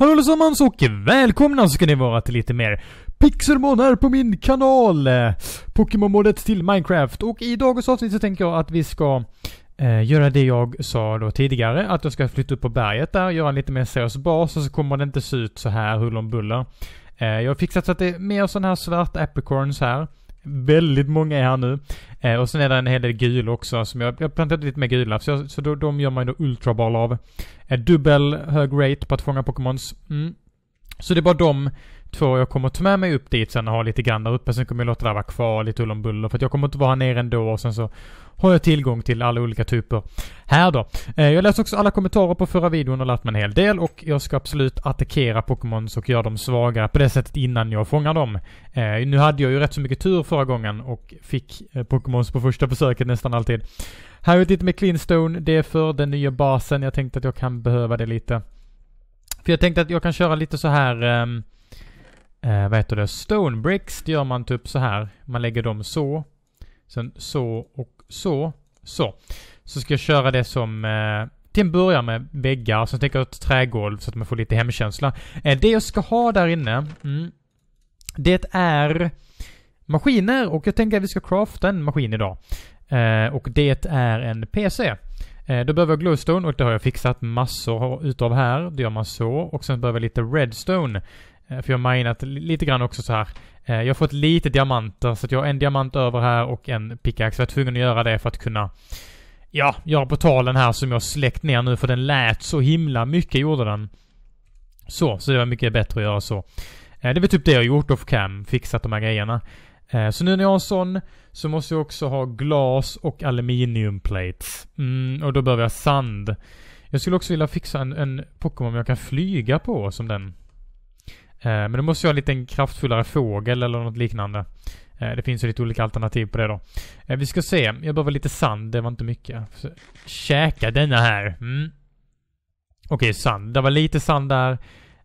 Hallå allesammans och välkomna ska ni vara till lite mer Pixelmon här på min kanal! Eh, Pokémon-modet till Minecraft. Och i dagens avsnitt så tänker jag att vi ska eh, göra det jag sa då tidigare. Att jag ska flytta upp på berget där, göra en lite mer seriös bas och så kommer det inte se ut så här huller om buller. Eh, jag har fixat så att det är mer sådana här svarta apricorns här. Väldigt många är här nu. Eh, och sen är det en hel del gula också som jag, jag planterade lite mer gula. Så, jag, så då, de gör man ju då ultraball av. Eh, dubbel hög rate på att fånga Pokémons. Mm. Så det är bara de Två, jag kommer ta med mig upp dit sen och ha lite grann där uppe. Sen kommer jag låta det vara kvar lite ull om buller. För att jag kommer inte vara här nere ändå och sen så har jag tillgång till alla olika typer här då. Eh, jag läste också alla kommentarer på förra videon och lärt mig en hel del och jag ska absolut attackera Pokémons och göra dem svagare på det sättet innan jag fångar dem. Eh, nu hade jag ju rätt så mycket tur förra gången och fick eh, Pokémons på första försöket nästan alltid. Här är lite med Cleanstone. Det är för den nya basen. Jag tänkte att jag kan behöva det lite. För jag tänkte att jag kan köra lite så här ehm, eh, vad heter det, stone bricks, det gör man typ så här. Man lägger dem så. Sen så och så. Så. Så ska jag köra det som eh, till en början med väggar, sen tänker jag ett trägolv så att man får lite hemkänsla. Eh, det jag ska ha där inne, mm, det är maskiner och jag tänker att vi ska crafta en maskin idag. Eh, och det är en PC. Eh, då behöver jag glowstone och det har jag fixat massor utav här. Det gör man så. Och sen behöver jag lite redstone. Eh, för jag har minat lite grann också så här. Eh, jag har fått lite diamanter, så att jag har en diamant över här och en pickaxe. Jag var tvungen att göra det för att kunna ja, göra portalen här som jag släckt ner nu för den lät så himla mycket gjorde den. Så, så det var mycket bättre att göra så. Eh, det var typ det jag gjort off cam, fixat de här grejerna. Så nu när jag har sån så måste jag också ha glas och aluminiumplates. Mm, och då behöver jag sand. Jag skulle också vilja fixa en, en Pokémon jag kan flyga på som den. Eh, men då måste jag ha en lite kraftfullare fågel eller något liknande. Eh, det finns ju lite olika alternativ på det då. Eh, vi ska se. Jag behöver lite sand. Det var inte mycket. Käka denna här. Mm. Okej, okay, sand. Det var lite sand där.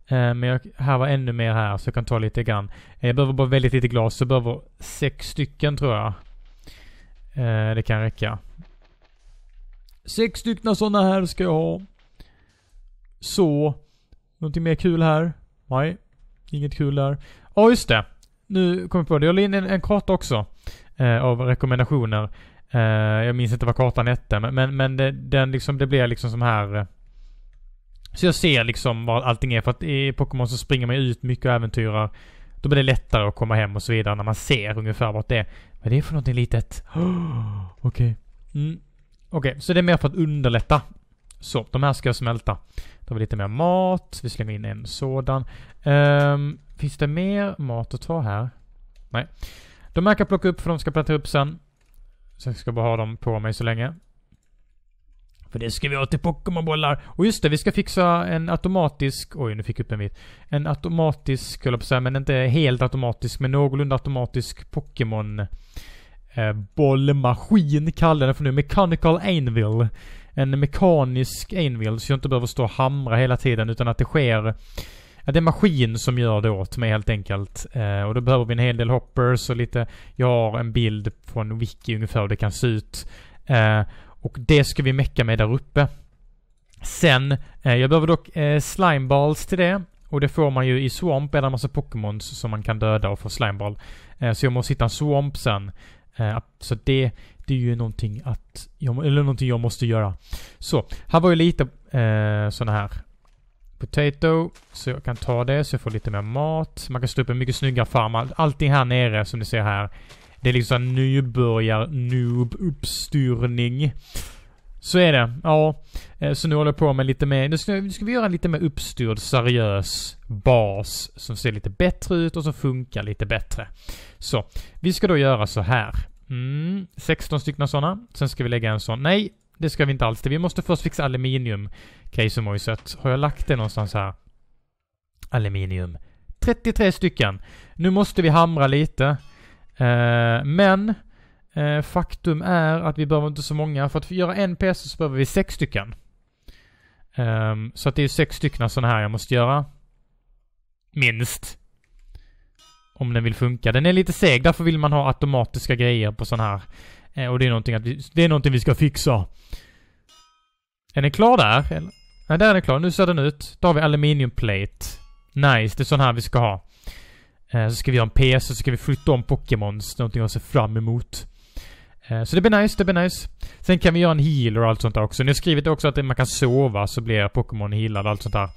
Men jag, här var ännu mer här så jag kan ta lite grann. Jag behöver bara väldigt lite glas. jag behöver sex stycken tror jag. Det kan räcka. Sex stycken sådana här ska jag ha. Så. Någonting mer kul här? Nej. Inget kul där. Ja, oh, just det. Nu kom jag på det. Jag la in en, en karta också. Eh, av rekommendationer. Eh, jag minns inte vad kartan hette, men, men, men det, den liksom, det blir liksom som här... Eh, så jag ser liksom vad allting är. För att i Pokémon så springer man ut mycket och äventyrar. Då blir det lättare att komma hem och så vidare när man ser ungefär vart det är. Vad är för någonting litet? Okej. Okay. Mm. Okej, okay, så det är mer för att underlätta så, de här ska jag smälta. Då har vi lite mer mat. Vi slänger in en sådan. Um, finns det mer mat att ta här? Nej. De här kan jag plocka upp för de ska plantera upp sen. Så jag ska bara ha dem på mig så länge. För det ska vi ha till Pokémon bollar. Och just det, vi ska fixa en automatisk... Oj, nu fick jag upp en bit. En automatisk, höll jag på att säga, men inte helt automatisk, men någorlunda automatisk Pokémon... Eh, bollmaskin kallar jag den för nu. Mechanical Anvil en mekanisk Einwild så jag inte behöver stå och hamra hela tiden utan att det sker att det är maskin som gör det åt mig helt enkelt. Eh, och då behöver vi en hel del hoppers och lite... Jag har en bild från wiki ungefär hur det kan se ut. Eh, och det ska vi mecka med där uppe. Sen, eh, jag behöver dock eh, balls till det. Och det får man ju i Swamp, är det en massa Pokémons som man kan döda och få slimeball. Eh, så jag måste hitta en Swamp sen. Eh, så det det är ju någonting att... Jag, eller någonting jag måste göra. Så, här var ju lite eh, såna här potato. Så jag kan ta det, så jag får lite mer mat. Man kan stå upp en mycket snyggare farm. Allting här nere som ni ser här. Det är liksom nybörjar noob uppstyrning. Så är det. Ja. Eh, så nu håller jag på med lite mer. Nu ska, nu ska vi göra en lite mer uppstyrd, seriös bas som ser lite bättre ut och som funkar lite bättre. Så, vi ska då göra så här. Mm, 16 stycken sådana. Sen ska vi lägga en sån. Nej, det ska vi inte alls. Vi måste först fixa aluminium. Keisermojset. Har jag lagt det någonstans här? Aluminium. 33 stycken. Nu måste vi hamra lite. Eh, men eh, faktum är att vi behöver inte så många. För att göra en PC så behöver vi sex stycken. Eh, så att det är sex stycken sådana här jag måste göra. Minst om den vill funka. Den är lite seg, därför vill man ha automatiska grejer på sån här. Eh, och det är någonting, att vi, det är någonting vi ska fixa. Är den klar där? Eller? Nej, där är den klar. Nu ser den ut. Då har vi Aluminium Plate. Nice, det är sån här vi ska ha. Eh, så ska vi ha en PC, så ska vi flytta om Pokémons. Någonting att se fram emot. Eh, så det blir nice, det blir nice. Sen kan vi göra en healer och allt sånt där också. Ni har skrivit också att man kan sova så blir Pokémon healad och allt sånt där.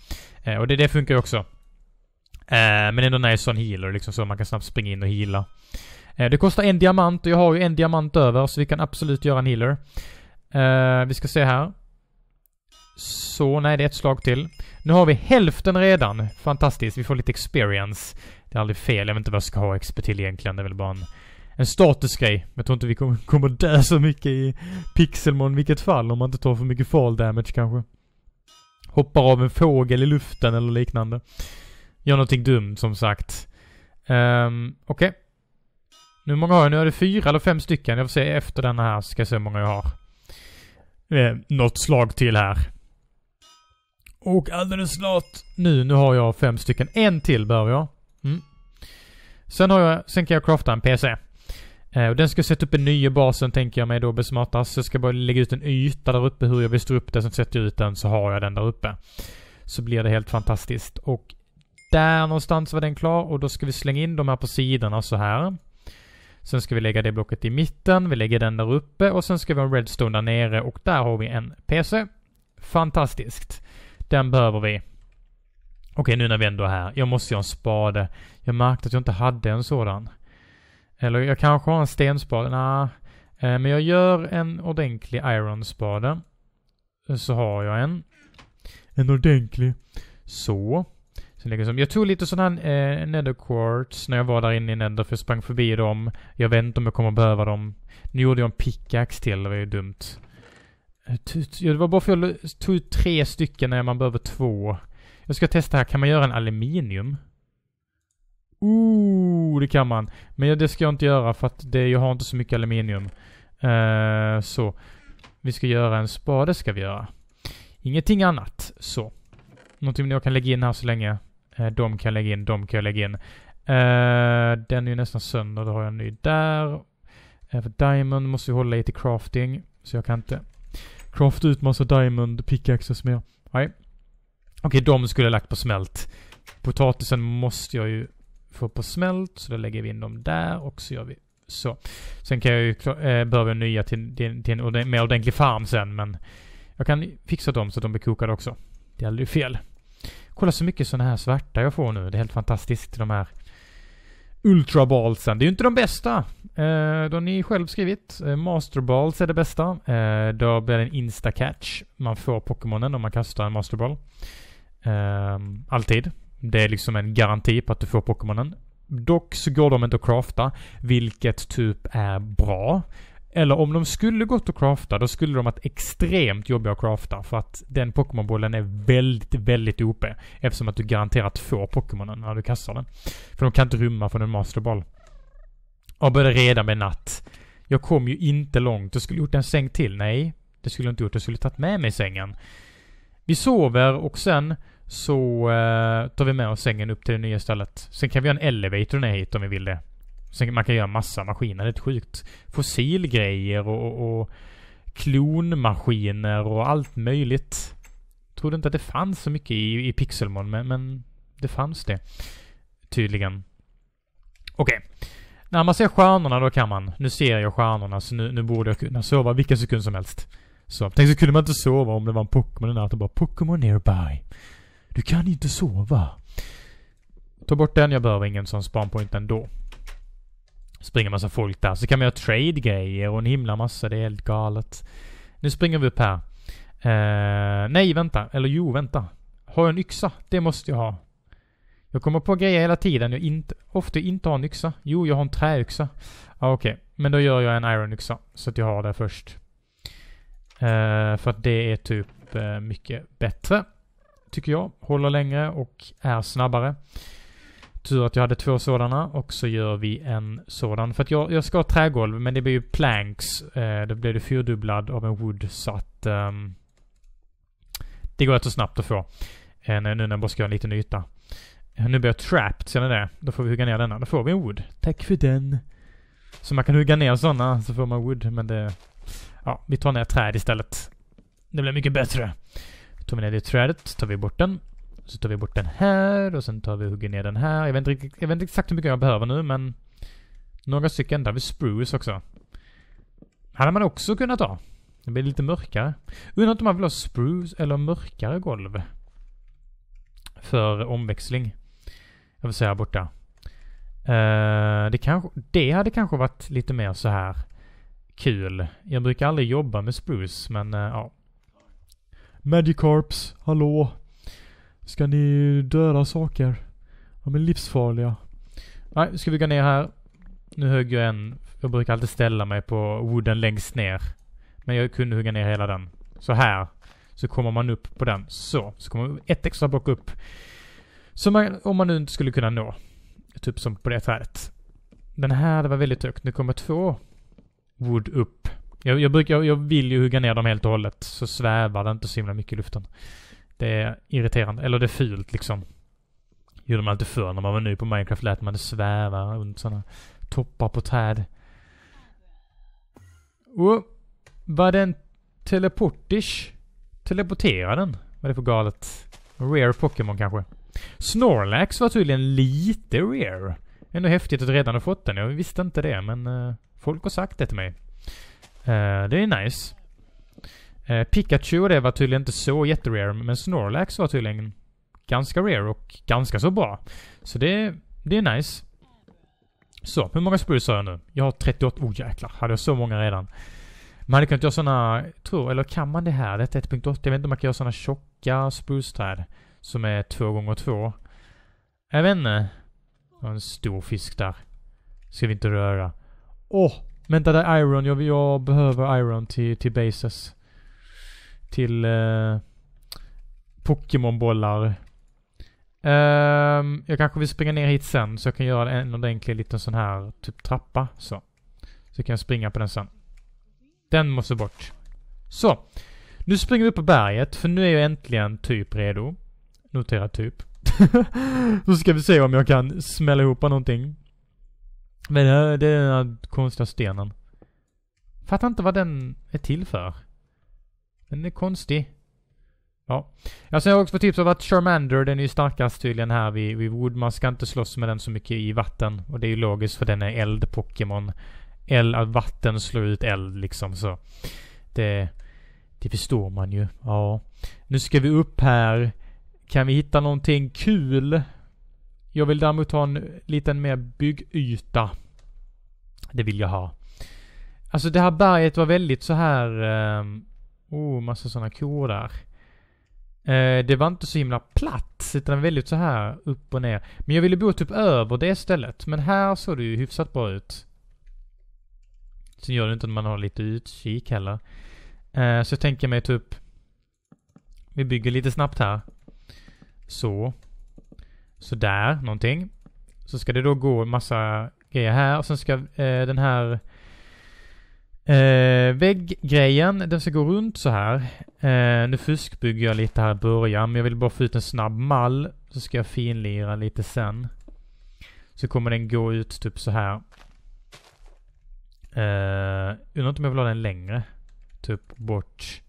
Eh, och det, det funkar ju också. Eh, men ändå nice sån healer liksom så man kan snabbt springa in och heala. Eh, det kostar en diamant och jag har ju en diamant över så vi kan absolut göra en healer. Eh, vi ska se här. Så, nej det är ett slag till. Nu har vi hälften redan. Fantastiskt, vi får lite experience. Det är aldrig fel, jag vet inte vad jag ska ha XP till egentligen. Det är väl bara en, en statusgrej. Jag tror inte vi kommer, dö så mycket i Pixelmon i vilket fall. Om man inte tar för mycket fall damage kanske. Hoppar av en fågel i luften eller liknande gör någonting dumt som sagt. Um, Okej. Okay. hur många har jag? Nu är det fyra eller fem stycken. Jag får se efter den här ska jag se hur många jag har. Eh, något slag till här. Och alldeles snart nu, nu har jag fem stycken. En till behöver jag. Mm. Sen, har jag, sen kan jag crafta en PC. Eh, och den ska sätta upp en ny basen tänker jag mig då besmartas. Så jag ska bara lägga ut en yta där uppe hur jag vill stå upp det. Sen sätter jag ut den så har jag den där uppe. Så blir det helt fantastiskt. Och där någonstans var den klar och då ska vi slänga in de här på sidorna så här. Sen ska vi lägga det blocket i mitten, vi lägger den där uppe och sen ska vi ha en redstone där nere och där har vi en PC. Fantastiskt. Den behöver vi. Okej, nu när vi ändå är här. Jag måste ju ha en spade. Jag märkte att jag inte hade en sådan. Eller jag kanske har en stenspade. Nah. Eh, men jag gör en ordentlig iron-spade. Så har jag en. En ordentlig. Så. Liksom- jag tog lite sån här eh, nether quartz när jag var där inne i nether för jag sprang förbi dem. Jag vet inte om jag kommer behöva dem. Nu gjorde jag en Pickax till, det var ju dumt. Eh, det var bara för att jag tog ut tre stycken när man behöver två. Jag ska testa här, kan man göra en aluminium? Ooh, det kan man. Men det ska jag inte göra för att det, jag har inte så mycket aluminium. Eh, så. Vi ska göra en spade ska vi göra. Ingenting annat. Så. Någonting jag kan lägga in här så länge. Eh, de kan jag lägga in, de kan jag lägga in. Eh, den är ju nästan sönder, då har jag en ny där. Eh, diamond måste ju hålla i till crafting, så jag kan inte crafta ut massa Diamond pickaxes mer. Nej. Okej, de skulle jag lagt på smält. Potatisen måste jag ju få på smält, så då lägger vi in dem där och så gör vi så. Sen kan jag ju, behöva nya till, till, en mer ordentlig farm sen, men jag kan fixa dem så att de blir kokade också. Det är aldrig fel. Kolla så mycket sådana här svarta jag får nu. Det är helt fantastiskt. De här Ultraballsen. Det är ju inte de bästa. Eh, de ni själv skrivit. Eh, Masterballs är det bästa. Eh, då blir det en instacatch. Man får Pokémonen om man kastar en Masterball. Eh, alltid. Det är liksom en garanti på att du får Pokémonen. Dock så går de inte att crafta, vilket typ är bra. Eller om de skulle gått och crafta, då skulle de varit extremt jobbiga att crafta. För att den Pokémonbollen är väldigt, väldigt OP. Eftersom att du garanterat får Pokémonen när du kastar den. För de kan inte rymma från en Masterball. Jag började redan med natt. Jag kom ju inte långt. Jag skulle gjort en säng till. Nej, det skulle jag inte gjort. Jag skulle tagit med mig sängen. Vi sover och sen så eh, tar vi med oss sängen upp till det nya stället. Sen kan vi ha en elevator ner hit om vi vill det. Sen man kan göra massa maskiner, det är sjukt. Fossilgrejer och, och, och klonmaskiner och allt möjligt. trodde inte att det fanns så mycket i, i Pixelmon, men, men det fanns det. Tydligen. Okej. Okay. När man ser stjärnorna då kan man. Nu ser jag stjärnorna så nu, nu borde jag kunna sova vilken sekund som helst. Så tänk så kunde man inte sova om det var en Pokémon i natten bara Pokémon nearby. Du kan inte sova. Ta bort den, jag behöver ingen sån spanpoint ändå. Springer massa folk där. Så kan man göra trade-grejer och en himla massa. Det är helt galet. Nu springer vi upp här. Uh, nej, vänta. Eller jo, vänta. Har jag en yxa? Det måste jag ha. Jag kommer på grejer hela tiden jag inte, ofta inte har en yxa. Jo, jag har en träyxa. Ah, Okej, okay. men då gör jag en ironyxa. Så att jag har det först. Uh, för att det är typ uh, mycket bättre. Tycker jag. Håller längre och är snabbare tur att jag hade två sådana och så gör vi en sådan. För att jag, jag ska ha trägolv men det blir ju planks. Eh, då blir det fyrdubblad av en wood så att eh, det går rätt så snabbt att få. Eh, nu när jag bara ska ha en liten yta. Eh, nu blir jag trapped, ser ni det? Då får vi hugga ner denna. Då får vi en wood. Tack för den. Så man kan hugga ner sådana så får man wood men det... Ja, vi tar ner träd istället. Det blir mycket bättre. Då tar vi ner det trädet, tar vi bort den så tar vi bort den här och sen tar vi och hugger ner den här. Jag vet, inte, jag vet inte exakt hur mycket jag behöver nu men några stycken. Där har vi spruce också. Hade man också kunnat ha. Det blir lite mörkare. Undrar om man vill ha spruce eller mörkare golv. För omväxling. Jag vill säga här borta. Uh, det, kanske, det hade kanske varit lite mer så här kul. Jag brukar aldrig jobba med spruce men uh, ja. Magikarps, hallå? Ska ni döda saker? De är livsfarliga. Nej, nu ska vi gå ner här. Nu högg jag en. Jag brukar alltid ställa mig på wooden längst ner. Men jag kunde hugga ner hela den. Så här. Så kommer man upp på den. Så. Så kommer ett extra block upp. Som man, om man nu inte skulle kunna nå. Typ som på det trädet. Den här, det var väldigt högt. Nu kommer två wood upp. Jag, jag, brukar, jag, jag vill ju hugga ner dem helt och hållet. Så svävar det inte så himla mycket i luften. Det är irriterande, eller det är fult liksom. Gjorde man inte förr när man var ny på Minecraft lät man det sväva runt sådana toppar på träd. Oh, var den teleportish? Teleportera den? Vad är det för galet? Rare Pokémon kanske? Snorlax var tydligen lite rare. Ändå häftigt att redan ha fått den. Jag visste inte det, men eh, folk har sagt det till mig. Eh, det är nice. Eh, Pikachu och det var tydligen inte så jätterare, men Snorlax var tydligen ganska rare och ganska så bra. Så det, det är nice. Så, hur många sprues har jag nu? Jag har 38. Oh jäklar, hade jag så många redan? Man hade kunnat göra sådana, tror, eller kan man det här? Detta är 1.8. Jag vet inte om man kan göra sådana tjocka spruesträd som är 2x2. Jag vet inte. Jag har en stor fisk där. Ska vi inte röra. Åh! Oh, vänta, där är iron. Jag, jag behöver iron till, till bases till eh, Pokémon-bollar. Um, jag kanske vill springa ner hit sen så jag kan göra en ordentlig liten sån här typ trappa. Så. Så kan jag springa på den sen. Den måste bort. Så. Nu springer vi upp på berget för nu är jag äntligen typ redo. Notera typ. så ska vi se om jag kan smälla ihop någonting. Men eh, det är den här konstiga stenen. Fattar inte vad den är till för. Den är konstig. Ja. Alltså, jag ser också fått tips av att Charmander, den är ju starkast tydligen här vid, vid Wood. Man ska inte slåss med den så mycket i vatten. Och det är ju logiskt för den är eld-Pokémon. Eld, att vatten slår ut eld liksom så. Det, det förstår man ju. Ja. Nu ska vi upp här. Kan vi hitta någonting kul? Jag vill däremot ha en liten mer byggyta. Det vill jag ha. Alltså det här berget var väldigt så här... Um, Oh, massa sådana kor där. Eh, det var inte så himla platt, utan väldigt så här upp och ner. Men jag ville bo typ över det stället. Men här såg det ju hyfsat bra ut. Sen gör det inte när man har lite utkik heller. Eh, så jag tänker mig typ... Vi bygger lite snabbt här. Så. Så där, någonting. Så ska det då gå en massa grejer här och sen ska eh, den här Eh, vägggrejen, den ska gå runt så här. Eh, nu fuskbygger jag lite här i början, men jag vill bara få ut en snabb mall. Så ska jag finlira lite sen. Så kommer den gå ut typ så här. Eh, undrar inte om jag vill ha den längre. Typ bort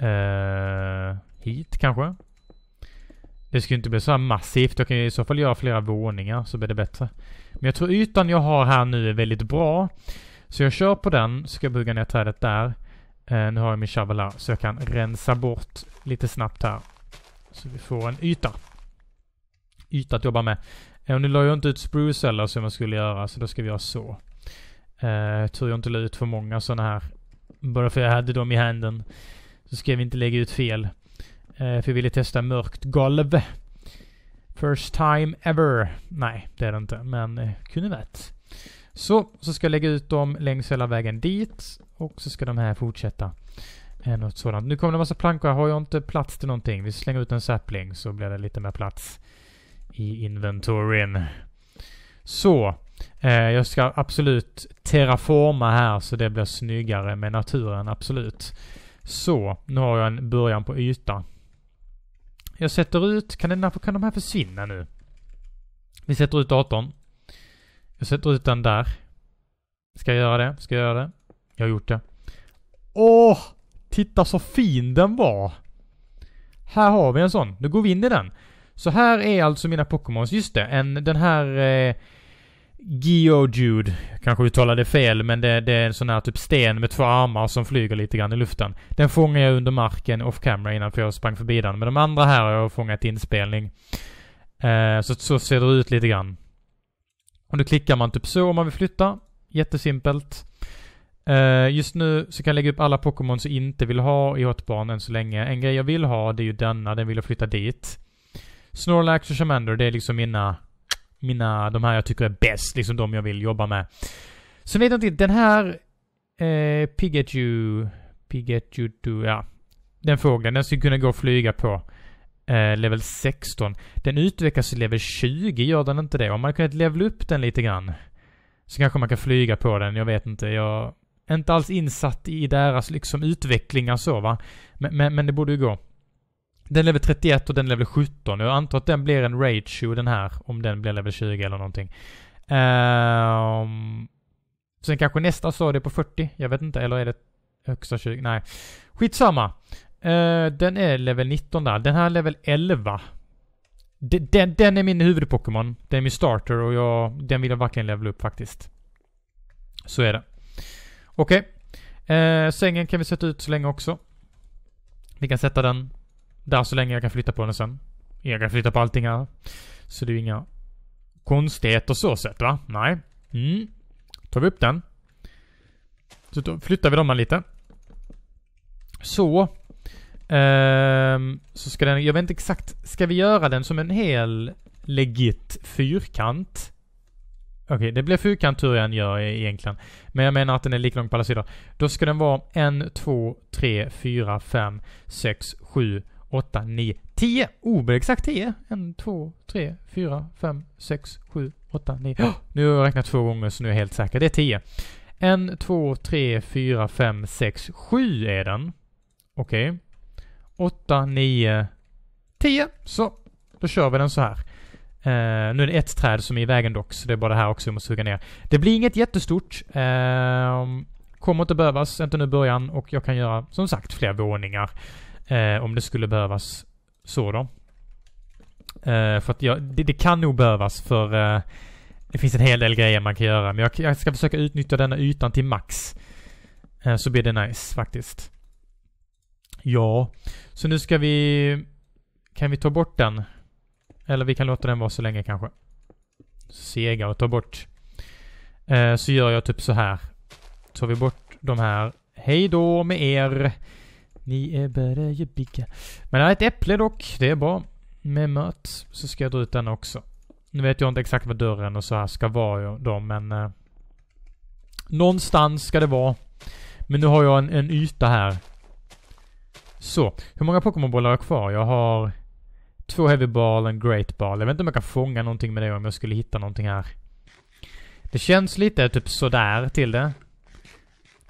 eh, hit kanske. Det ska ju inte bli så här massivt. Jag kan i så fall göra flera våningar så blir det bättre. Men jag tror ytan jag har här nu är väldigt bra. Så jag kör på den, så ska jag bygga ner trädet där. Eh, nu har jag min här så jag kan rensa bort lite snabbt här. Så vi får en yta. Yta att jobba med. Eh, och nu la jag inte ut spruce eller som jag skulle göra, så då ska vi göra så. Eh, tur jag inte la ut för många sådana här. Bara för jag hade dem i handen. Så ska vi inte lägga ut fel. Eh, för vi ville testa mörkt golv. First time ever. Nej, det är det inte, men eh, kunde varit. Så, så ska jag lägga ut dem längs hela vägen dit och så ska de här fortsätta. Eh, något sådant. Nu kommer det en massa plankor. Har jag inte plats till någonting? Vi slänger ut en sapling så blir det lite mer plats i inventorien. Så. Eh, jag ska absolut terraforma här så det blir snyggare med naturen, absolut. Så, nu har jag en början på yta. Jag sätter ut, kan, den kan de här försvinna nu? Vi sätter ut datorn jag sätter ut den där. Ska jag göra det? Ska jag göra det? Jag har gjort det. Åh! Titta så fin den var! Här har vi en sån. Nu går vi in i den. Så här är alltså mina Pokémons. Just det, en, den här... Eh, Geodude. Kanske uttalade fel, men det, det, är en sån här typ sten med två armar som flyger lite grann i luften. Den fångar jag under marken off camera innan för jag sprang förbi den. Men de andra här har jag fångat inspelning. Eh, så, så ser det ut lite grann. Och då klickar man typ så om man vill flytta. Jättesimpelt. Eh, just nu så kan jag lägga upp alla Pokémon som jag inte vill ha i Hotbarn än så länge. En grej jag vill ha, det är ju denna. Den vill jag flytta dit. Snorlax och Charmander, det är liksom mina... Mina, de här jag tycker är bäst. Liksom de jag vill jobba med. Sen vet jag inte, den här... Eh, Pikachu... Pikachu, ja. Den fågeln, den skulle kunna gå och flyga på eh, level 16. Den utvecklas till level 20, gör den inte det? Om man kunnat levla upp den lite grann så kanske man kan flyga på den, jag vet inte. Jag är inte alls insatt i deras liksom utvecklingar så va. Men, men, men det borde ju gå. Den är level 31 och den är level 17. Jag antar att den blir en ratio den här, om den blir level 20 eller någonting. Um, sen kanske nästa stadie på 40, jag vet inte, eller är det högsta 20? Nej. Skitsamma. Uh, den är level 19 där. Den här är level 11. Den, den, den är min huvudpokémon. Den är min starter och jag, den vill jag verkligen levela upp faktiskt. Så är det. Okej. Okay. Uh, eh, sängen kan vi sätta ut så länge också. Vi kan sätta den där så länge jag kan flytta på den sen. Jag kan flytta på allting här. Så det är ju inga konstigheter så sett va? Nej. Mm. Tar vi upp den. Så flyttar vi dem här lite. Så. Ehm, så ska den, jag vet inte exakt, ska vi göra den som en hel legit fyrkant? Okej, okay, det blir fyrkant hur jag än gör e- egentligen. Men jag menar att den är lika lång på alla sidor. Då ska den vara 1, 2, 3, 4, 5, 6, 7, 8, 9, 10! Oh, exakt 10! 1, 2, 3, 4, 5, 6, 7, 8, 9. Oh, nu har jag räknat två gånger så nu är jag helt säker. Det är 10. 1, 2, 3, 4, 5, 6, 7 är den. Okej. Okay. 8, 9, 10. Så, då kör vi den så här. Uh, nu är det ett träd som är i vägen dock, så det är bara det här också vi måste hugga ner. Det blir inget jättestort. Uh, kommer inte behövas, inte nu i början. Och jag kan göra, som sagt, fler våningar. Uh, om det skulle behövas så då. Eh, för att jag, det, det, kan nog behövas för det finns en hel del grejer man kan göra. Men jag, jag ska försöka utnyttja denna ytan till max. så blir det nice faktiskt. Ja, så nu ska vi... Kan vi ta bort den? Eller vi kan låta den vara så länge kanske. Sega och ta bort. Eh, så gör jag typ så här. Tar vi bort de här. Hej då med er. Ni är bara jobbiga. Men jag är ett äpple dock. Det är bra. Med mört. Så ska jag dra ut den också. Nu vet jag inte exakt vad dörren och så här ska vara då, men... Eh, någonstans ska det vara. Men nu har jag en, en yta här så, hur många Pokémon bollar har jag kvar? Jag har två Heavy Ball och en Great Ball. Jag vet inte om jag kan fånga någonting med det om jag skulle hitta någonting här. Det känns lite typ sådär till det.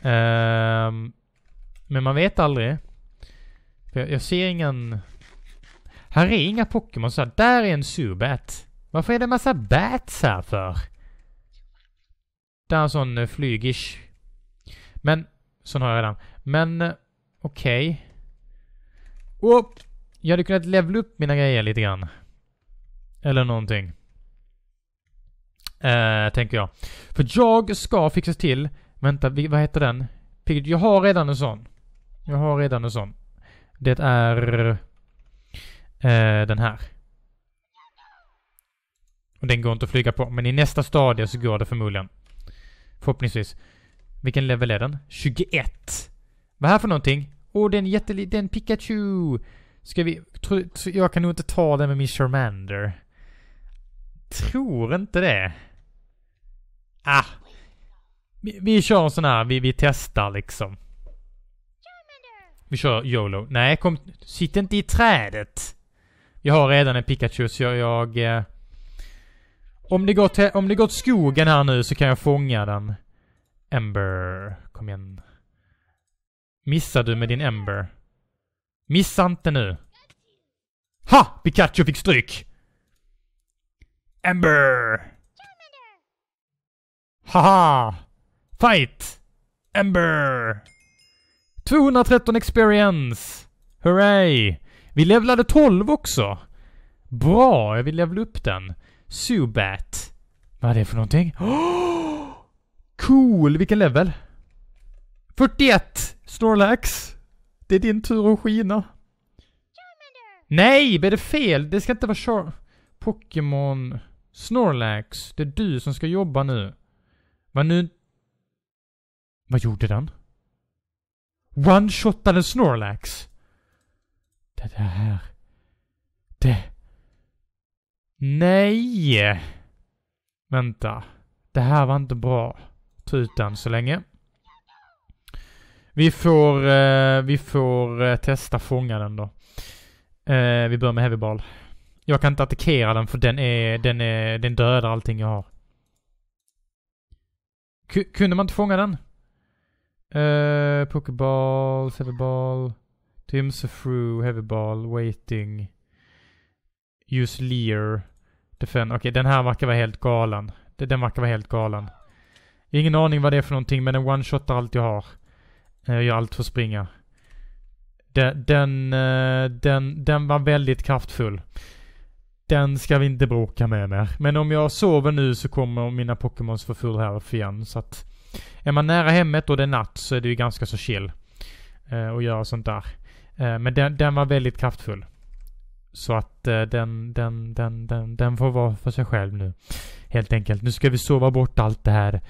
Um, men man vet aldrig. Jag, jag, ser ingen... Här är inga Pokémon så här, Där är en Zubat. Varför är det en massa bats här för? Där är en sån eh, flygish. Men, sån har jag redan. Men, eh, okej. Okay. Whoop. Jag hade kunnat levla upp mina grejer lite grann. Eller någonting. Eh, tänker jag. För jag ska fixa till... Vänta, vad heter den? Jag har redan en sån. Jag har redan en sån. Det är... Eh, den här. Och den går inte att flyga på. Men i nästa stadie så går det förmodligen. Förhoppningsvis. Vilken level är den? 21. Vad är det här för någonting? Åh, oh, den jätteliten, den Pikachu! Ska vi... Tro, tro, jag kan nog inte ta den med min Charmander. Tror inte det. Ah. Vi, vi kör en sån här, vi, vi testar liksom. Vi kör YOLO. Nej, kom... Sitt inte i trädet! Jag har redan en Pikachu så jag... jag eh, om, det går till, om det går till skogen här nu så kan jag fånga den. Ember. Kom igen. Missar du med din Ember? Missa inte nu. Ha! Pikachu fick stryk! Ember! Haha! Fight! Ember! 213 experience! Hurray! Vi levlade 12 också! Bra, jag vill levla upp den. Subat. Vad är det för någonting? Oh! Cool, vilken level? 41! Snorlax, det är din tur att skina. Nej, blev det fel? Det ska inte vara Char... Pokémon... Snorlax, det är du som ska jobba nu. Vad nu... Vad gjorde den? One-shotade Snorlax? Det där här... Det... Nej! Vänta. Det här var inte bra. Ta ut den så länge. Vi får, eh, vi får eh, testa fånga den då. Eh, vi börjar med heavy ball. Jag kan inte attackera den för den är, den är, den dödar allting jag har. K kunde man inte fånga den? Uh, Pokeball, heavy ball, Timse through, heavy ball, waiting. Use Lear. Defend. Okej, okay, den här verkar vara helt galen. Den verkar vara helt galen. Ingen aning vad det är för någonting men den one-shotar allt jag har. Jag gör allt för att springa. Den, den, eh, den, den var väldigt kraftfull. Den ska vi inte bråka med mer. Men om jag sover nu så kommer mina Pokémons få full health igen. Så att är man nära hemmet och det är natt så är det ju ganska så chill. Eh, att göra sånt där. Eh, men den, den, var väldigt kraftfull. Så att den, den, den, den, den får vara för sig själv nu. Helt enkelt. Nu ska vi sova bort allt det här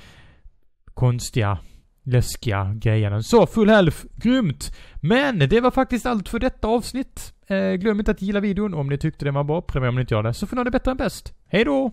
konstiga läskiga grejerna. Så, Full Health, grymt! Men det var faktiskt allt för detta avsnitt. Eh, glöm inte att gilla videon om ni tyckte den var bra. Prenumerera om ni inte gör det, så får ni ha det bättre än bäst. Hej då!